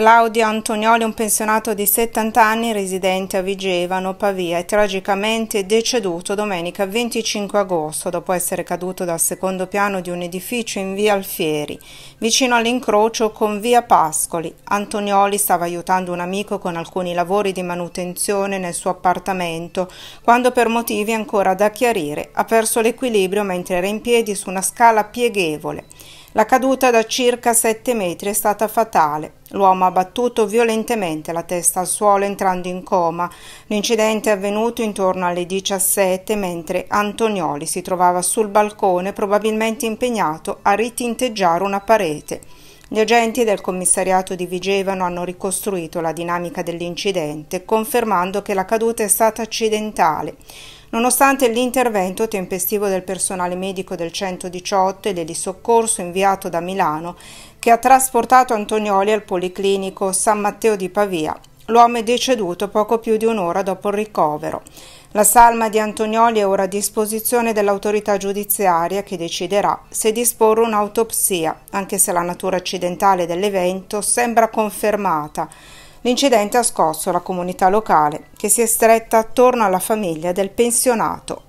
Claudio Antonioli, un pensionato di 70 anni residente a Vigevano, Pavia, è tragicamente deceduto domenica 25 agosto dopo essere caduto dal secondo piano di un edificio in via Alfieri, vicino all'incrocio con via Pascoli. Antonioli stava aiutando un amico con alcuni lavori di manutenzione nel suo appartamento, quando per motivi ancora da chiarire ha perso l'equilibrio mentre era in piedi su una scala pieghevole. La caduta da circa 7 metri è stata fatale. L'uomo ha battuto violentemente la testa al suolo entrando in coma. L'incidente è avvenuto intorno alle 17 mentre Antonioli si trovava sul balcone probabilmente impegnato a ritinteggiare una parete. Gli agenti del commissariato di Vigevano hanno ricostruito la dinamica dell'incidente, confermando che la caduta è stata accidentale. Nonostante l'intervento tempestivo del personale medico del 118 e del soccorso inviato da Milano, che ha trasportato Antonioli al Policlinico San Matteo di Pavia, l'uomo è deceduto poco più di un'ora dopo il ricovero. La salma di Antonioli è ora a disposizione dell'autorità giudiziaria che deciderà se disporre un'autopsia, anche se la natura accidentale dell'evento sembra confermata. L'incidente ha scosso la comunità locale, che si è stretta attorno alla famiglia del pensionato